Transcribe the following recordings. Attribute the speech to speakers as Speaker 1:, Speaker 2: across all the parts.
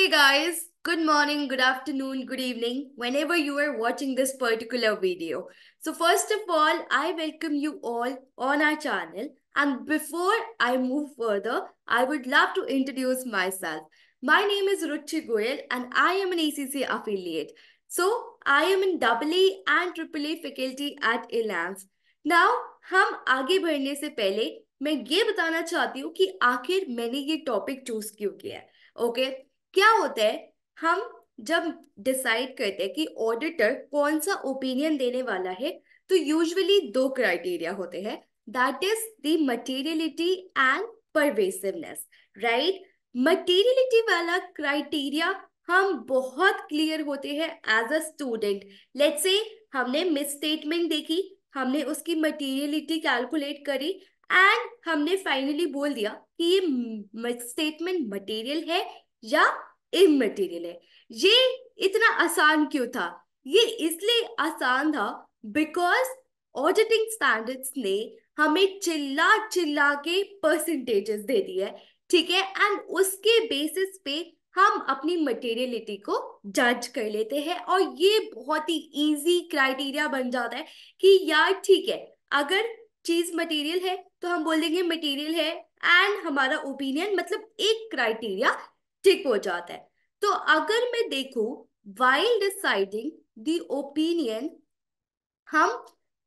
Speaker 1: Hey guys, good morning, good afternoon, good evening, whenever you are watching this particular video. So first of all, I welcome you all on our channel. And before I move further, I would love to introduce myself. My name is Ruchi Goyal and I am an ACC affiliate. So I am in AA and AAA faculty at ELAMS. Now, हम आगे बढ़ने से पहले मैं ये बताना चाहती हूँ कि आखिर मैंने ये टॉपिक चूज क्यों किया ओके okay? क्या होता है हम जब डिसाइड करते हैं कि ऑडिटर कौन सा ओपिनियन देने वाला है तो यूजुअली दो क्राइटेरिया होते हैं that is the materiality and pervasiveness right materiality वाला क्राइटेरिया हम बहुत क्लियर होते हैं एज अ स्टूडेंट लेट से हमने मिस स्टेटमेंट देखी हमने उसकी मटेरियलिटी कैलकुलेट करी एंड हमने फाइनली बोल दिया कि ये स्टेटमेंट मटेरियल है या इमटेरियल है ये इतना आसान क्यों था ये इसलिए आसान था बिकॉज ऑडिटिंग स्टैंडर्ड्स ने हमें चिल्ला चिल्ला के परसेंटेजेस दे दिए ठीक है एंड उसके बेसिस पे हम अपनी मटेरियलिटी को जज कर लेते हैं और ये बहुत ही इजी क्राइटेरिया बन जाता है कि यार ठीक है अगर चीज मटेरियल है तो हम बोल देंगे मटेरियल है एंड हमारा ओपिनियन मतलब एक क्राइटेरिया टिक हो जाता है तो अगर मैं देखू वाइल डिसाइडिंग दी ओपिनियन हम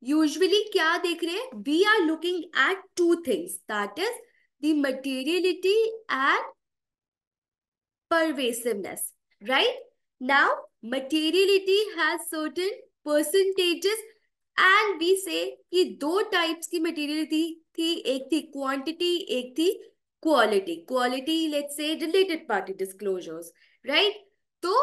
Speaker 1: यूजुअली क्या देख रहे हैं we are looking at two things that is the materiality and pervasiveness right now materiality has certain percentages and we say दो टाइप्स की मटेरियलिटी थी एक थी क्वांटिटी एक थी quality quality let's say related party disclosures right तो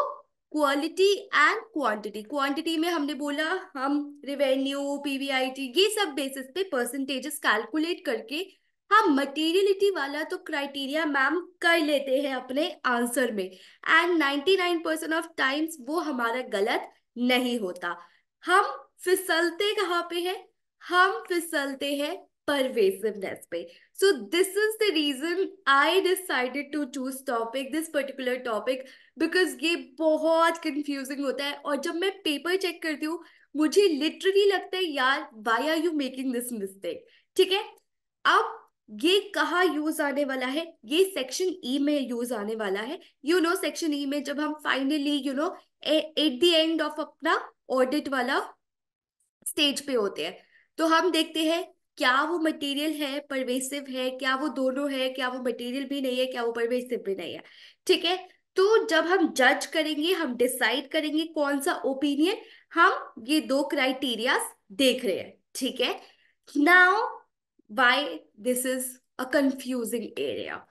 Speaker 1: quality and quantity quantity में हमने बोला हम रेवेन्यू पीवीआईटी ये सब बेसिस पे परसेंटेजेस कैलकुलेट करके हम मटेरियलिटी वाला तो क्राइटेरिया मैम कर लेते हैं अपने आंसर में एंड 99 परसेंट ऑफ टाइम्स वो हमारा गलत नहीं होता हम फिसलते कहाँ पे हैं हम फिसलते हैं pervasiveness pe so this is the reason i decided to choose topic this particular topic because ये बहुत confusing होता है और जब मैं paper check करती हूँ मुझे literally लगता है यार why are you making this mistake ठीक है अब ये कहाँ यूज आने वाला है ये सेक्शन ई e में यूज आने वाला है यू नो सेक्शन ई में जब हम finally you know at the end of अपना ऑडिट वाला स्टेज पे होते हैं तो हम देखते हैं क्या वो मटेरियल है परवेसिव है क्या वो दोनों है क्या वो मटेरियल भी नहीं है क्या वो परवेसिव भी नहीं है ठीक है तो जब हम जज करेंगे हम डिसाइड करेंगे कौन सा ओपिनियन हम ये दो क्राइटेरिया देख रहे हैं ठीक है now why this is a confusing area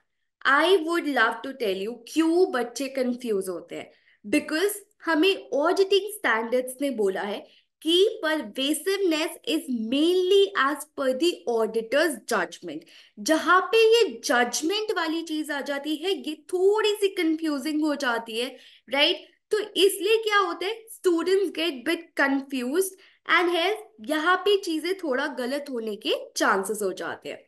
Speaker 1: I would love to tell you क्यों बच्चे कंफ्यूज होते हैं बिकॉज हमें ऑडिटिंग स्टैंडर्ड्स ने बोला है की pervasiveness is mainly as per the auditors judgement जहां पे ये जजमेंट वाली चीज आ जाती है ये थोड़ी सी कंफ्यूजिंग हो जाती है राइट right? तो इसलिए क्या होता है students get bit confuse and है यहाँ पे चीजें थोड़ा गलत होने के चांसेस हो जाते हैं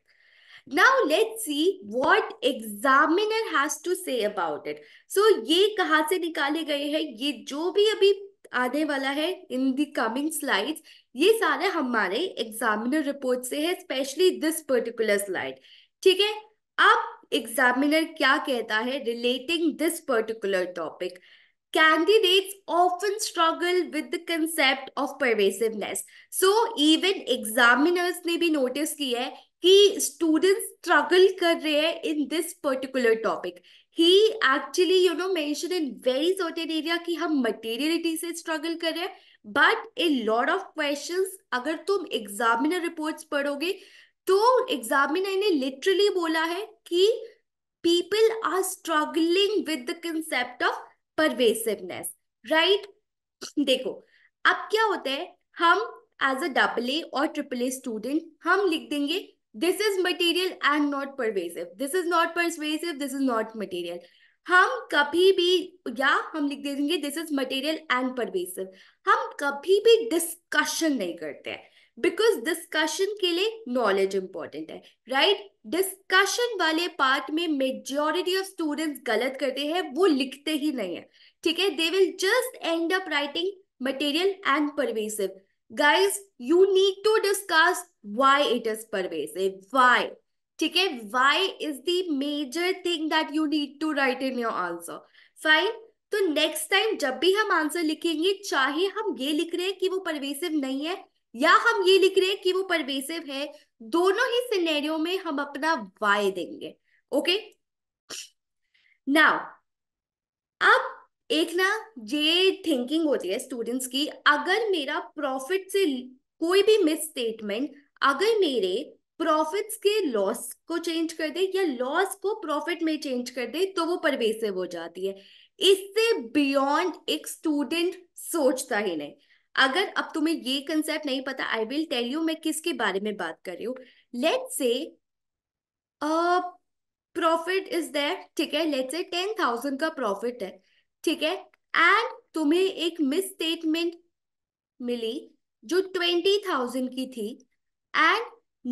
Speaker 1: now let's see what examiner has to say about it so ये कहाँ से निकाले गए हैं ये जो भी अभी आने वाला है इन कमिंग स्लाइड ये सारे हमारे एग्जामिनर रिपोर्ट से है स्पेशली दिस पर्टिकुलर स्लाइड ठीक है अब एग्जामिनर क्या कहता है relating this particular topic candidates often struggle with the concept of pervasiveness so even examiners ने भी नोटिस किया है कि स्टूडेंट स्ट्रगल कर रहे हैं इन दिस पर्टिकुलर टॉपिक ही actually you know mention in very certain area कि हम मटेरियलिटी से स्ट्रगल कर रहे हैं but a lot of questions अगर तुम एग्जामिनर रिपोर्ट्स पढ़ोगे तो एग्जामिनर ने लिटरली बोला है कि people are struggling with the concept of pervasiveness right देखो अब क्या होता है हम एज अ डबल ए और ट्रिपल ए स्टूडेंट हम लिख देंगे this is material and not pervasive this is not pervasive this is not material हम कभी भी या हम लिख दे देंगे this is material and pervasive हम कभी भी डिस्कशन नहीं करते हैं बिकॉज डिस्कशन के लिए नॉलेज इंपॉर्टेंट है राइट right? डिस्कशन वाले पार्ट में मेजोरिटी ऑफ स्टूडेंट्स गलत करते हैं वो लिखते ही नहीं है ठीक है they will just end up writing material and pervasive guys you need to discuss why it is pervasive why ठीक है why is the major thing that you need to write in your answer fine तो next time जब भी हम answer लिखेंगे चाहे हम ये लिख रहे हैं कि वो परवेसिव नहीं है या हम ये लिख रहे हैं कि वो परवेसिव है दोनों ही सिनेरियो में हम अपना वाई देंगे ओके नाउ अब एक ना ये थिंकिंग होती है स्टूडेंट्स की अगर मेरा प्रॉफिट से कोई भी मिस स्टेटमेंट अगर मेरे प्रॉफिट्स के लॉस को चेंज कर दे या लॉस को प्रॉफिट में चेंज कर दे तो वो परवेसिव हो जाती है इससे बियॉन्ड एक स्टूडेंट सोचता ही नहीं अगर अब तुम्हें ये कंसेप्ट नहीं पता आई विल टेल यू मैं किसके बारे में बात कर रही हूँ लेट से प्रॉफिट इज देर ठीक है लेट से टेन थाउजेंड का प्रॉफिट है ठीक है एंड तुम्हें एक मिस स्टेटमेंट मिली जो ट्वेंटी थाउजेंड की थी and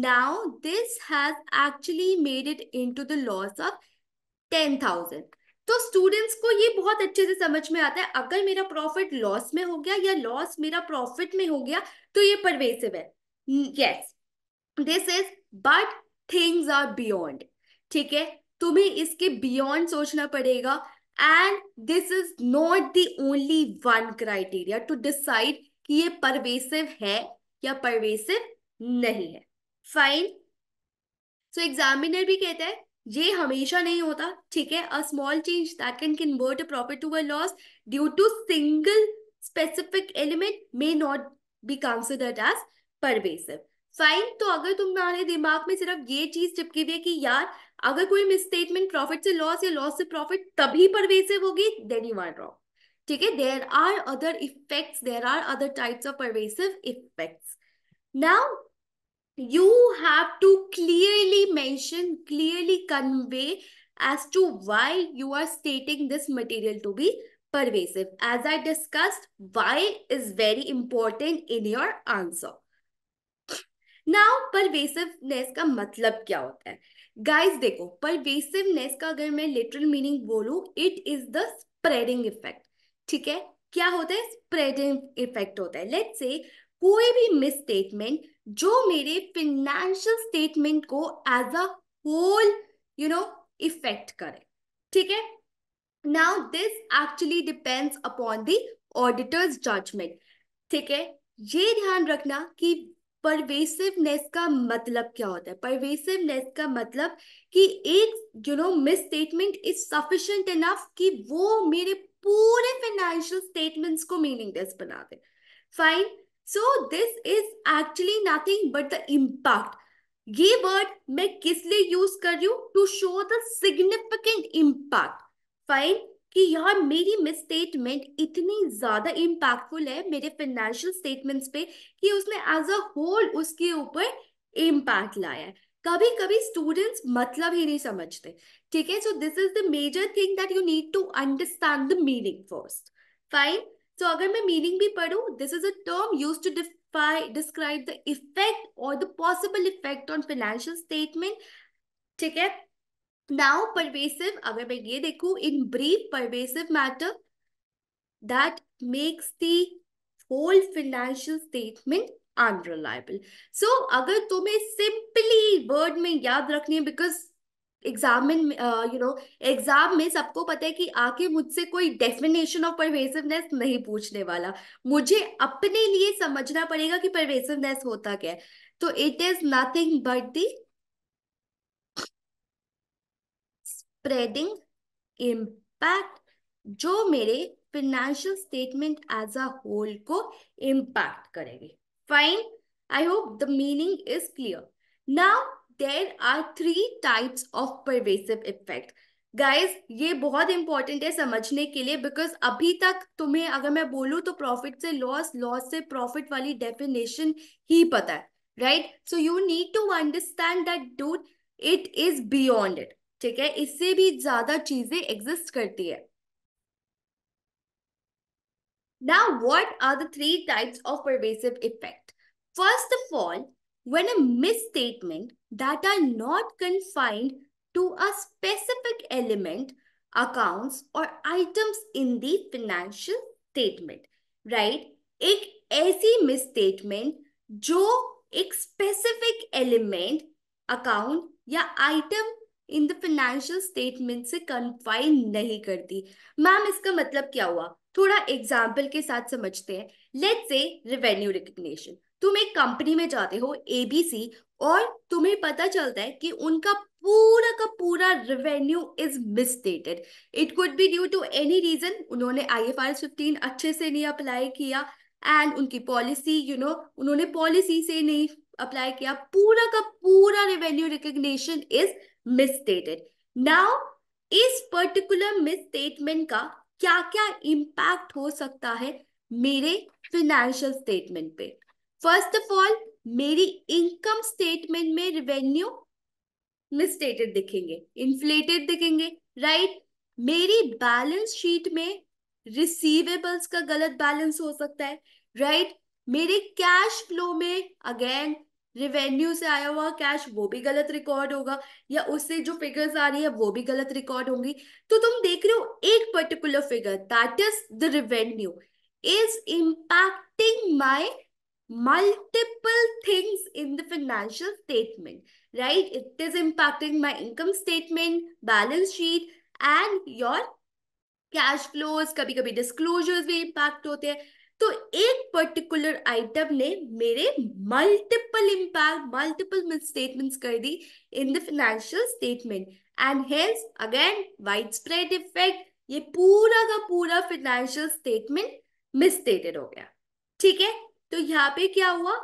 Speaker 1: now this has actually made it into the loss of ten thousand तो स्टूडेंट्स को ये बहुत अच्छे से समझ में आता है अगर मेरा प्रॉफिट लॉस में हो गया या लॉस मेरा प्रॉफिट में हो गया तो ये परवेसिव है yes this is but things are beyond ठीक है तुम्हें इसके बियॉन्ड सोचना पड़ेगा and this is not the only one criteria to decide कि ये परवेसिव है या परवेसिव नहीं है फाइन सो एग्जामिनर भी कहते हैं ये हमेशा नहीं होता ठीक है a small change that can convert a profit to a loss due to single specific element may not be considered as pervasive fine तो अगर तुम्हारे दिमाग में सिर्फ ये चीज चिपकी हुई है कि यार अगर कोई मिसस्टेटमेंट प्रॉफिट से लॉस या लॉस से प्रॉफिट तभी परवेसिव होगी देन यू आर रॉन्ग ठीक है there are other effects there are other types of pervasive effects now you have to clearly mention clearly convey as to why you are stating this material to be pervasive as I discussed why is very important in your answer now pervasiveness का मतलब क्या होता है guys देखो pervasiveness का अगर मैं literal meaning बोलू it is the spreading effect ठीक है क्या होता है स्प्रेडिंग इफेक्ट होता है लेट्स से कोई भी मिसस्टेटमेंट जो मेरे फिनेंशियल स्टेटमेंट को as a whole you know effect करे ठीक है now this actually depends upon the auditor's judgement ठीक है ये ध्यान रखना कि परवेसिवनेस का मतलब क्या होता है परवेसिवनेस का मतलब कि एक you know misstatement is sufficient enough कि वो मेरे पूरे फाइनेंशियल स्टेटमेंट्स को मीनिंगलेस बना दे fine so this is actually nothing but the impact ये वर्ड मैं किस लिए यूज कर रही हूँ to show the significant impact fine कि यार मेरी मिस स्टेटमेंट इतनी ज्यादा इम्पैक्टफुल है मेरे फाइनेंशियल स्टेटमेंट्स पे कि उसने एज अ होल उसके ऊपर इम्पैक्ट लाया है कभी कभी स्टूडेंट्स मतलब ही नहीं समझते ठीक है so this is the major thing that you need to understand the meaning first fine so अगर मैं मीनिंग भी पढ़ू this is a term use to describe the effect or the possible effect on financial statement ठीक है now pervasive अगर मैं ये देखू in brief pervasive matter that makes the whole financial statement unreliable so अगर तुम्हें सिंपली वर्ड में याद रखनी है बिकॉज एग्जाम में यू नो एग्जाम में सबको पता है कि आके मुझसे कोई डेफिनेशन ऑफ परवेसिवनेस नहीं पूछने वाला मुझे अपने लिए समझना पड़ेगा कि परवेसिवनेस होता क्या है तो it is nothing but the spreading impact जो मेरे financial statement as a whole को इम्पैक्ट करेगी fine I hope the meaning is clear now there are three types of pervasive effect guys ये बहुत इंपॉर्टेंट है समझने के लिए बिकॉज अभी तक तुम्हें अगर मैं बोलूँ तो प्रॉफिट से लॉस लॉस से प्रॉफिट वाली डेफिनेशन ही पता है right so you need to understand that डूट इट इज बियॉन्ड इट ठीक है इससे भी ज्यादा चीजें एग्जिस्ट करती है now what are the three types of pervasive effect first of all when a misstatement that are not confined to a specific element account और items in financial statement right एक ऐसी मिस स्टेटमेंट जो एक specific element account या item in the financial statement से confine नहीं करती ma'am इसका मतलब क्या हुआ थोड़ा एग्जाम्पल के साथ समझते हैं लेट से रेवेन्यू रिकग्निशन तुम एक कंपनी में जाते हो एबीसी और तुम्हें पता चलता है कि उनका पूरा का पूरा revenue is misstated it could be due to any reason उन्होंने आई एफ आर फिफ्टीन अच्छे से नहीं अप्लाई किया एंड उनकी पॉलिसी यू नो उन्होंने पॉलिसी से नहीं अप्लाई किया पूरा का पूरा revenue recognition is misstated now इस पर्टिकुलर मिसस्टेटमेंट का क्या क्या इम्पैक्ट हो सकता है मेरे फिनेंशियल स्टेटमेंट पे फर्स्ट ऑफ ऑल मेरी इनकम स्टेटमेंट में रेवेन्यू मिसस्टेटेड दिखेंगे इन्फ्लेटेड दिखेंगे राइट right? मेरी बैलेंस शीट में रिसीवेबल्स का गलत बैलेंस हो सकता है राइट right? मेरे कैश फ्लो में अगेन रिवेन्यू से आया हुआ कैश वो भी गलत रिकॉर्ड होगा या उससे जो फिगर्स आ रही है वो भी गलत रिकॉर्ड होंगी तो तुम देख रहे हो एक particular figure that is the revenue is impacting my multiple things in the financial statement right it is impacting my income statement balance sheet and your cash flows कभी कभी डिस्क्लोजर्स भी इम्पैक्ट होते हैं तो एक पर्टिकुलर आइटम ने मेरे multiple impact multiple statement कर दी in the financial statement and has again wide spread effect ये पूरा का पूरा फाइनेंशियल स्टेटमेंट मिसस्टेटेड हो गया ठीक है तो यहाँ पे क्या हुआ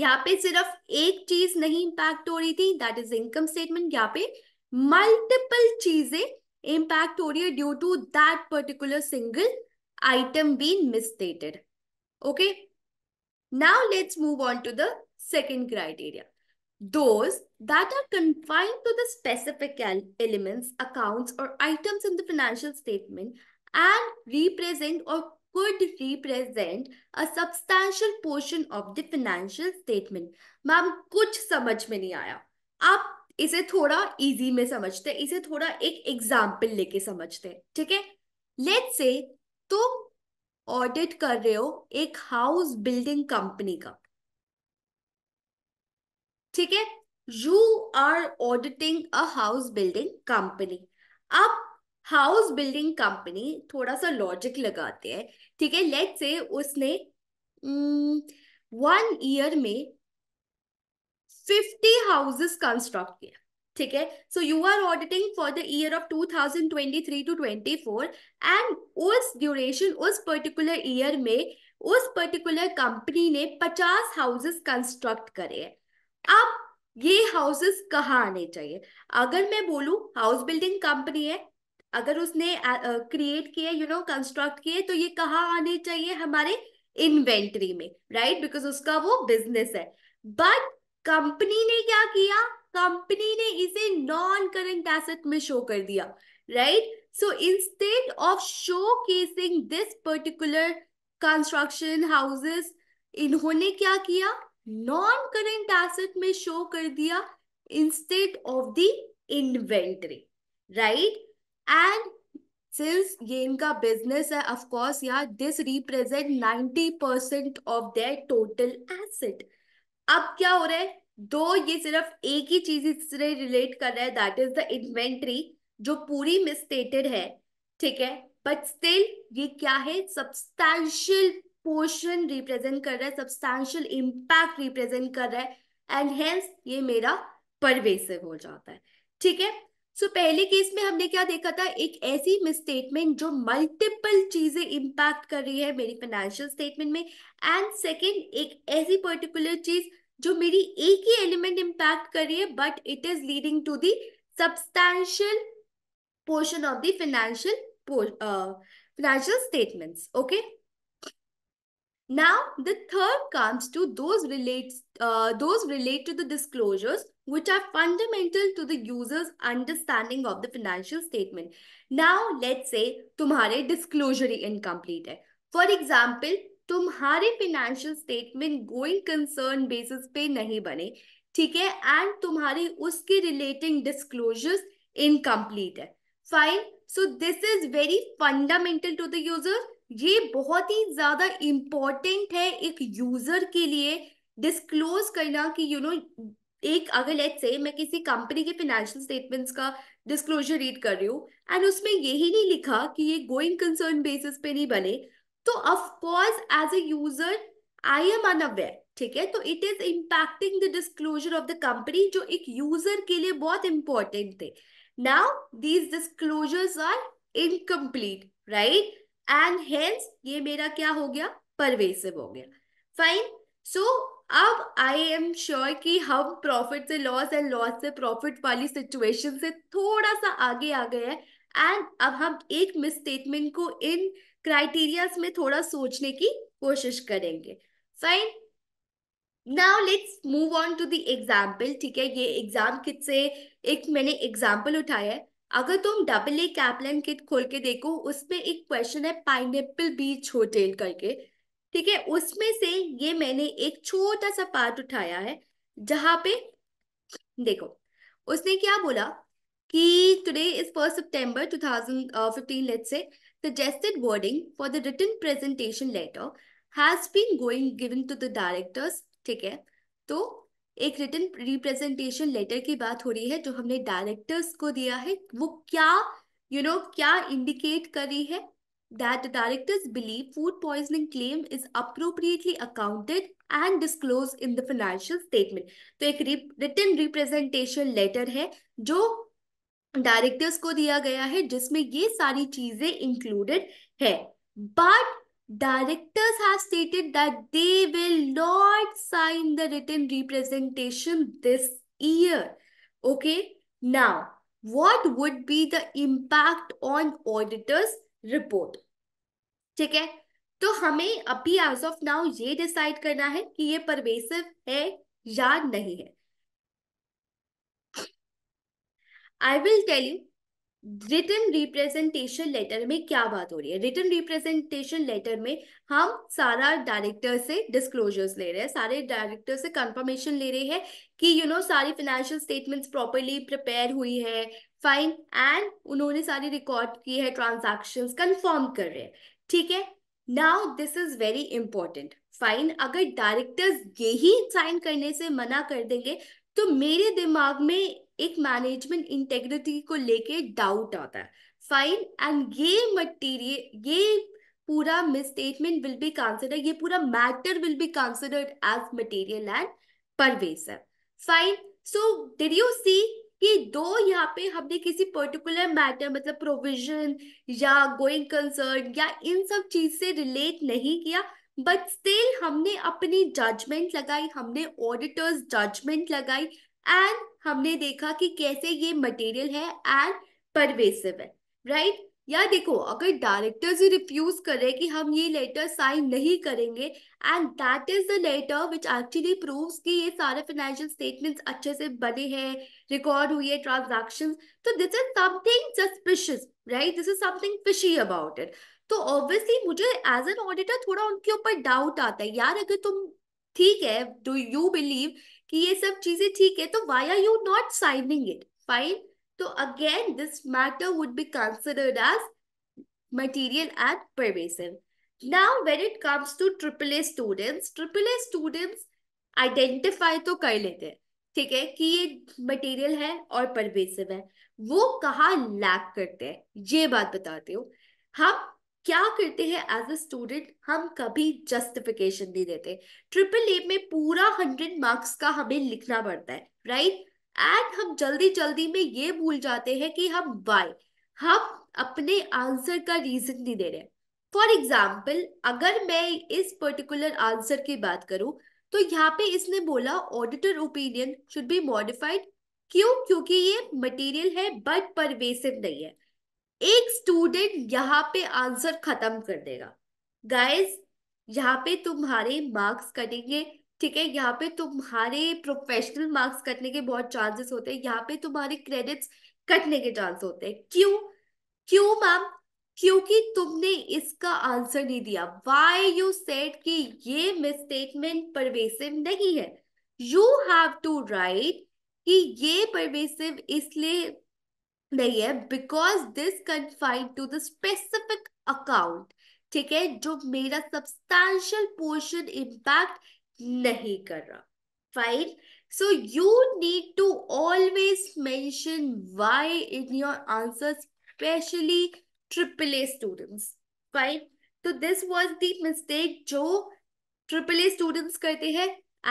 Speaker 1: यहाँ पे सिर्फ एक चीज नहीं इम्पैक्ट हो रही थी दैट इज इनकम स्टेटमेंट यहाँ पे मल्टीपल चीजें इम्पैक्ट हो रही है due to that particular single item been misstated. Okay. Now let's move on to the second criteria. Those that are confined to the specific elements, accounts or items in the financial statement and represent or could represent a substantial portion of the financial statement. Ma'am, kuch समझ mein nahi aaya. Aap इसे थोड़ा easy में समझते हैं इसे थोड़ा एक example लेके समझते हैं ठीक है लेट से तुम ऑडिट कर रहे हो एक हाउस बिल्डिंग कंपनी का ठीक है you are auditing a house building company अब हाउस बिल्डिंग कंपनी थोड़ा सा लॉजिक लगाते हैं ठीक है लेट से उसने वन mm, ईयर में फिफ्टी हाउसेस कंस्ट्रक्ट किया ठीक है so you are auditing for the year of 2023 to 24 and उस ड्यूरेशन उस पर्टिकुलर ईयर में उस पर्टिकुलर कंपनी ने 50 हाउसेस कंस्ट्रक्ट करे अब ये हाउसेस कहाँ आने चाहिए अगर मैं बोलू हाउस बिल्डिंग कंपनी है अगर उसने क्रिएट किए यू नो कंस्ट्रक्ट किए तो ये कहाँ आने चाहिए हमारे इन्वेंट्री में राइट right? बिकॉज उसका वो बिजनेस है बट कंपनी ने क्या किया कंपनी ने इसे नॉन करेंट एसेट में शो कर दिया right so instead of showcasing this particular construction houses इन्होंने क्या किया नॉन करेंट एसेट में शो कर दिया instead of the inventory right and since ये इनका बिजनेस है ऑफ कोर्स यार this represent 90 percent of their total asset अब क्या हो रहा है दो ये सिर्फ एक ही चीज इससे रिलेट कर रहा है दैट इज द इन्वेंट्री जो पूरी मिसस्टेटेड है ठीक है बट स्टिल ये क्या है सब्सटैंशियल पोर्शन रिप्रेजेंट कर रहा है सब्सटैंशियल इम्पैक्ट रिप्रेजेंट कर रहा है एंड हेंस ये मेरा परवेसिव हो जाता है ठीक है सो so, पहले केस में हमने क्या देखा था एक ऐसी मिसस्टेटमेंट जो मल्टीपल चीजें इम्पैक्ट कर रही है मेरी फाइनेंशियल स्टेटमेंट में एंड सेकेंड एक ऐसी पर्टिकुलर चीज जो मेरी एक ही एलिमेंट इम्पैक्ट कर रही है but it is leading to the substantial portion of the financial financial statements okay now the third comes to those relates uh, those relate to the disclosures which are fundamental to the user's understanding of the financial statement now let's say tumhare disclosure incomplete hai for example तुम्हारे financial statement going concern basis पे नहीं बने ठीक है and तुम्हारी उसके relating disclosures incomplete है fine so this is very fundamental to the user ये बहुत ही ज्यादा इम्पॉर्टेंट है एक यूजर के लिए डिस्क्लोज करना कि यू you नो know, एक अगर लेट से मैं किसी कंपनी के फिनेंशियल स्टेटमेंट्स का डिस्क्लोजर रीड कर रही हूँ एंड उसमें यही नहीं लिखा कि ये गोइंग कंसर्न बेसिस पे नहीं बने तो of course as a user I am unaware ठीक है तो it is impacting the disclosure of the company जो एक यूजर के लिए बहुत इंपॉर्टेंट थे now these disclosures are incomplete right and hence ये मेरा क्या हो गया परवेसिव हो गया फाइन सो so, अब आई एम श्योर कि हम प्रॉफिट से लॉस एंड लॉस से प्रॉफिट वाली सिचुएशन से थोड़ा सा आगे आ गए हैं एंड अब हम एक मिसस्टेटमेंट को इन क्राइटेरिया में थोड़ा सोचने की कोशिश करेंगे fine now let's move on to the example ठीक है ये एग्जाम किट से एक मैंने एग्जाम्पल उठाया है अगर तुम डबल ए कैपलन किट खोल के देखो उसमें एक क्वेश्चन है पाइन बीच होटेल करके ठीक है उसमें से ये मैंने एक छोटा सा पार्ट उठाया है जहां पे देखो उसने क्या बोला कि today is first September fifteen letter से suggested wording for the written presentation letter has been going given to the directors ठीक है तो एक रिटर्न रिप्रेजेंटेशन लेटर की बात हो रही है जो हमने डायरेक्टर्स को दिया है वो क्या यू you नो know, क्या इंडिकेट कर रही है that directors believe food poisoning claim is appropriately accounted and disclose in the financial statement तो एक रिटर्न रिप्रेजेंटेशन लेटर है जो डायरेक्टर्स को दिया गया है जिसमें ये सारी चीजें इंक्लूडेड है but directors have stated that they will not sign the return representation this year okay now what would be the impact on auditors report ठीक है तो हमें अभी एज ऑफ नाउ ये डिसाइड करना है कि ये परवेसिव है या नहीं है I will tell you return representation letter में क्या बात हो रही है रिटर्न रिप्रेजेंटेशन लेटर में हम सारा डायरेक्टर से डिस्क्लोजर्स ले रहे हैं सारे डायरेक्टर से कंफर्मेशन ले रहे हैं कि यू you नो know, सारी फाइनेंशियल स्टेटमेंट्स प्रॉपरली प्रिपेयर हुई है फाइन एंड उन्होंने सारी रिकॉर्ड की है ट्रांजेक्शन कंफर्म कर रहे हैं ठीक है now this is very important fine अगर डायरेक्टर्स यही साइन करने से मना कर देंगे तो मेरे दिमाग में एक मैनेजमेंट इंटेग्रिटी को लेके डाउट आता है फाइन एंड ये मटेरियल ये पूरा मिसस्टेटमेंट विल बी कंसिडर ये पूरा matter will be considered as material and pervasive fine so did you see कि दो यहाँ पे हमने किसी पर्टिकुलर मैटर मतलब प्रोविजन या गोइंग कंसर्न या इन सब चीज से रिलेट नहीं किया बट स्टिल हमने अपनी जजमेंट लगाई हमने ऑडिटर्स जजमेंट लगाई एंड हमने देखा कि कैसे ये मटेरियल है एंड परवेसिव है राइट या देखो अगर डायरेक्टर्स ही रिफ्यूज करें कि हम ये लेटर साइन नहीं करेंगे and that is the letter which actually proves कि ये सारे फाइनेंशियल स्टेटमेंट्स अच्छे से बने हैं रिकॉर्ड हुई है ट्रांजैक्शंस तो this is something suspicious right this is something fishy about it तो ऑब्वियसली मुझे एज एन ऑडिटर थोड़ा उनके ऊपर डाउट आता है यार अगर तुम ठीक है डू यू बिलीव कि ये सब चीजें ठीक है तो why are you not signing it fine तो again this matter would be considered as material and when it comes to triple A students triple A students identify तो कर लेते हैं ठीक है कि ये मटेरियल है और परवेसिव है वो कहाँ लैक करते हैं ये बात बताते हो हम क्या करते हैं एज अ स्टूडेंट हम कभी जस्टिफिकेशन नहीं देते ट्रिपल ए में पूरा हंड्रेड मार्क्स का हमें लिखना पड़ता है राइट एंड हम जल्दी जल्दी में ये भूल जाते हैं कि हम वाई हम अपने आंसर का रीजन नहीं दे रहे फॉर एग्जाम्पल अगर मैं इस पर्टिकुलर आंसर की बात करूं तो यहाँ पे इसने बोला auditor opinion should be modified क्यों क्योंकि ये मटेरियल है बट परवेसिव नहीं है एक स्टूडेंट यहाँ पे आंसर खत्म कर देगा गाइस यहाँ पे तुम्हारे मार्क्स कटेंगे ठीक है यहाँ पे तुम्हारे प्रोफेशनल मार्क्स कटने के बहुत चांसेस होते हैं यहाँ पे तुम्हारे क्रेडिट्स कटने के चांस होते हैं क्यों क्यों मैम क्योंकि तुमने इसका आंसर नहीं दिया वाई यू सेट कि ये मिसस्टेटमेंट परवेसिव नहीं है यू हैव टू राइट कि ये परवेसिव इसलिए नहीं है because this confined to the specific account ठीक है जो मेरा सब्सटैंशियल पोर्शन इम्पैक्ट नहीं कर रहा fine so you need to always mention why in your answer specially triple A students fine तो दिस वाज द मिस्टेक जो ट्रिपल ए स्टूडेंट्स करते हैं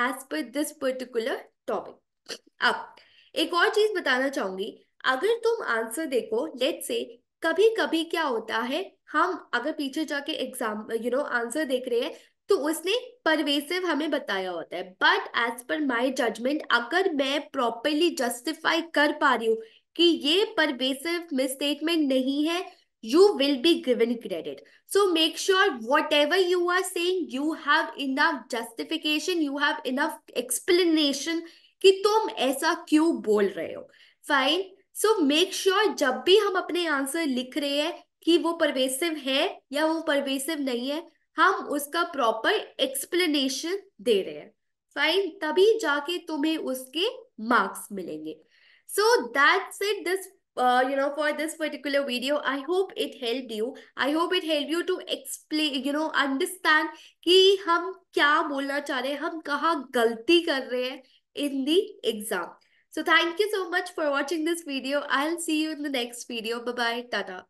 Speaker 1: as per this particular topic अब एक और चीज बताना चाहूंगी अगर तुम आंसर देखो लेट से कभी कभी क्या होता है हम अगर पीछे जाके एग्जाम यू नो आंसर देख रहे हैं तो उसने परवेसिव हमें बताया होता है but as per my judgement अगर मैं प्रॉपरली जस्टिफाई कर पा रही हूँ कि ये परवेसिव मिसस्टेटमेंट नहीं है you will be given credit so make sure whatever you are saying you have enough justification you have enough explanation कि तुम ऐसा क्यों बोल रहे हो फाइन सो मेक श्योर जब भी हम अपने आंसर लिख रहे हैं कि वो परवेसिव है या वो परवेसिव नहीं है हम उसका प्रॉपर एक्सप्लेनेशन दे रहे हैं फाइन तभी जाके तुम्हें उसके मार्क्स मिलेंगे so that's it this you know for this particular video I hope it help you I hope it help you to explain you know understand कि हम क्या बोलना चाह रहे हैं हम कहाँ गलती कर रहे हैं in the exam So thank you so much for watching this video. I'll see you in the next video. Bye-bye. Tata.